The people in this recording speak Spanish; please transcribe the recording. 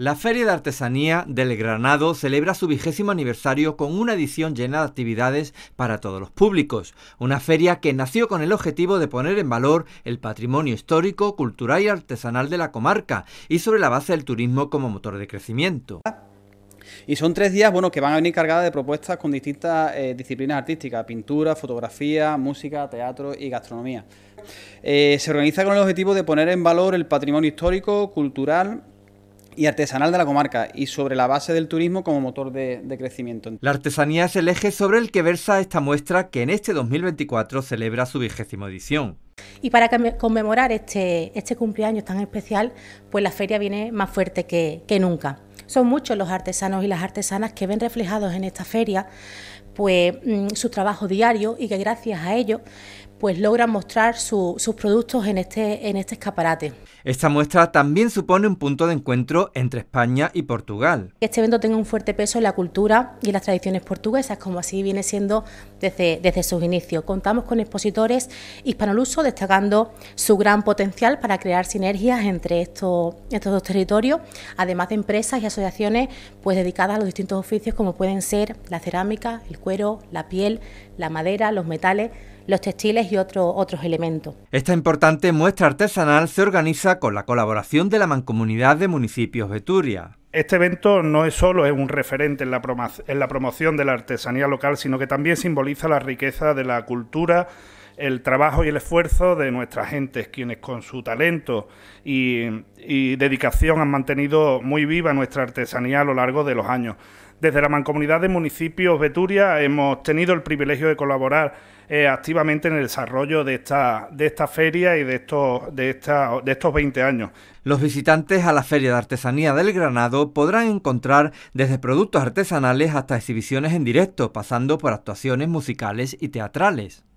La Feria de Artesanía del Granado celebra su vigésimo aniversario con una edición llena de actividades para todos los públicos. Una feria que nació con el objetivo de poner en valor el patrimonio histórico, cultural y artesanal de la comarca y sobre la base del turismo como motor de crecimiento. Y son tres días, bueno, que van a venir cargadas de propuestas con distintas eh, disciplinas artísticas, pintura, fotografía, música, teatro y gastronomía. Eh, se organiza con el objetivo de poner en valor el patrimonio histórico, cultural y artesanal de la comarca y sobre la base del turismo como motor de, crecimiento. La artesanía es el eje sobre el que versa esta muestra que en este 2024 celebra su vigésima edición. Y para conmemorar este, este, cumpleaños tan especial, pues la feria viene más fuerte que nunca. Son muchos los artesanos y las artesanas que ven reflejados en esta feria pues mm, su trabajo diario y que gracias a ello pues logran mostrar sus productos en este, en este escaparate. Esta muestra también supone un punto de encuentro entre España y Portugal. Este evento tiene un fuerte peso en la cultura y las tradiciones portuguesas, como así viene siendo desde, desde sus inicios. Contamos con expositores hispanolusos destacando su gran potencial para crear sinergias entre estos, estos dos territorios, además de empresas y asociaciones pues dedicadas a los distintos oficios como pueden ser la cerámica, el cuero, la piel, la madera, los metales, los textiles y otros otros elementos. Esta importante muestra artesanal se organiza con la colaboración de la Mancomunidad de Municipios Veturia. Este evento no es solo es un referente en la promoción de la artesanía local, sino que también simboliza la riqueza de la cultura el trabajo y el esfuerzo de nuestras gentes, quienes con su talento y, dedicación han mantenido muy viva nuestra artesanía a lo largo de los años. Desde la Mancomunidad de Municipios Veturia hemos tenido el privilegio de colaborar eh, activamente en el desarrollo de esta, de esta feria y de estos, de, de estos 20 años. Los visitantes a la Feria de Artesanía del Granado podrán encontrar desde productos artesanales hasta exhibiciones en directo, pasando por actuaciones musicales y teatrales.